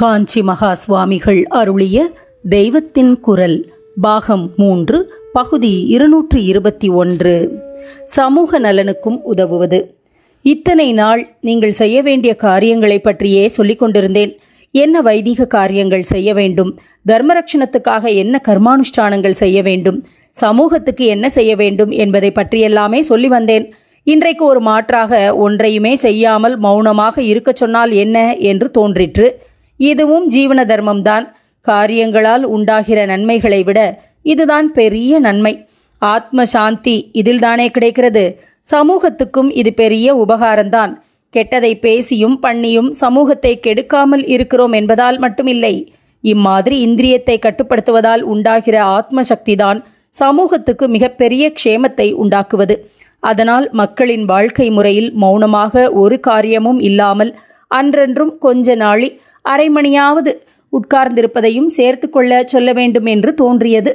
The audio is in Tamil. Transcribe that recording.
காஞ்சி மகா சுவாமிகள் அருளிய தெய்வத்தின் குரல் பாகம் மூன்று பகுதி இருநூற்று இருபத்தி ஒன்று சமூக நலனுக்கும் உதவுவது இத்தனை நாள் நீங்கள் செய்ய வேண்டிய காரியங்களை பற்றியே சொல்லிக் கொண்டிருந்தேன் என்ன வைதிக காரியங்கள் செய்ய வேண்டும் தர்மரக்ஷணத்துக்காக என்ன கர்மானுஷ்டானங்கள் செய்ய வேண்டும் சமூகத்துக்கு என்ன செய்ய வேண்டும் என்பதை பற்றியெல்லாமே சொல்லி வந்தேன் இன்றைக்கு ஒரு மாற்றாக ஒன்றையுமே செய்யாமல் மௌனமாக இருக்கச் சொன்னால் என்ன என்று தோன்றிற்று இதுவும் ஜீவன தர்மம்தான் காரியங்களால் உண்டாகிற நன்மைகளை விட இதுதான் பெரிய நன்மை ஆத்ம சாந்தி இதில்தானே கிடைக்கிறது சமூகத்துக்கும் இது பெரிய உபகாரம்தான் கெட்டதை பேசியும் பண்ணியும் சமூகத்தை கெடுக்காமல் இருக்கிறோம் என்பதால் மட்டுமில்லை இம்மாதிரி இந்திரியத்தை கட்டுப்படுத்துவதால் உண்டாகிற ஆத்ம சக்திதான் சமூகத்துக்கு மிகப்பெரிய க்ஷேமத்தை உண்டாக்குவது அதனால் மக்களின் வாழ்க்கை முறையில் மௌனமாக ஒரு காரியமும் இல்லாமல் அன்றென்றும் கொஞ்ச நாளி அரைமணியாவது உட்கார்ந்திருப்பதையும் சேர்த்து கொள்ள சொல்ல வேண்டும் என்று தோன்றியது